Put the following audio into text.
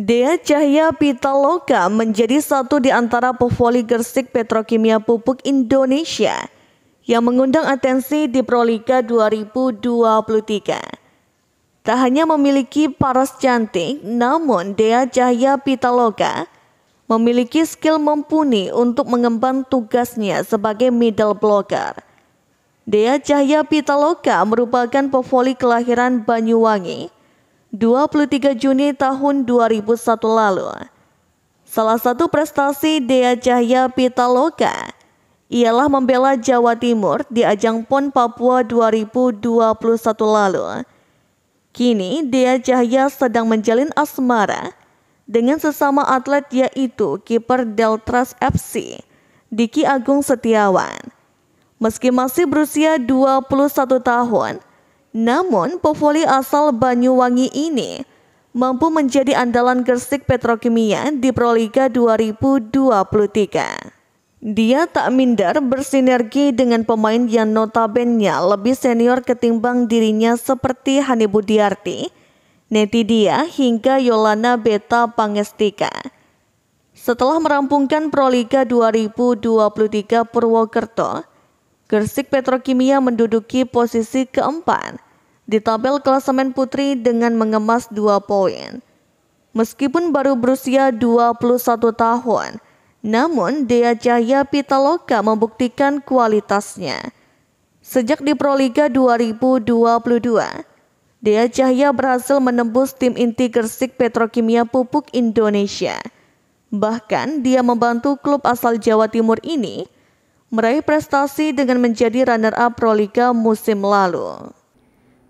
Dea Cahya Pitaloka menjadi satu di antara pevoli Gersik Petrokimia Pupuk Indonesia yang mengundang atensi di Proliga 2023. Tak hanya memiliki paras cantik, namun Dea Cahya Pitaloka memiliki skill mumpuni untuk mengemban tugasnya sebagai middle blocker. Dea Cahya Pitaloka merupakan pevoli kelahiran Banyuwangi, 23 Juni tahun 2001 lalu. Salah satu prestasi Dea Cahya Pitaloka ialah membela Jawa Timur di ajang PON Papua 2021 lalu. Kini Dea Cahya sedang menjalin asmara dengan sesama atlet yaitu kiper Deltras FC, Diki Agung Setiawan. Meski masih berusia 21 tahun, namun, Povoli asal Banyuwangi ini mampu menjadi andalan Gersik Petrokimia di Proliga 2023. Dia tak minder bersinergi dengan pemain yang notabene lebih senior ketimbang dirinya seperti Hani Budiarti, Neti Dia hingga Yolana Beta Pangestika. Setelah merampungkan Proliga 2023 Purwokerto, Gersik Petrokimia menduduki posisi keempat di tabel klasemen putri dengan mengemas dua poin. Meskipun baru berusia 21 tahun, namun Dea Cahya Pitaloka membuktikan kualitasnya. Sejak di Proliga 2022, Dea Cahya berhasil menembus tim inti Gersik Petrokimia Pupuk Indonesia. Bahkan dia membantu klub asal Jawa Timur ini meraih prestasi dengan menjadi runner-up Proliga musim lalu.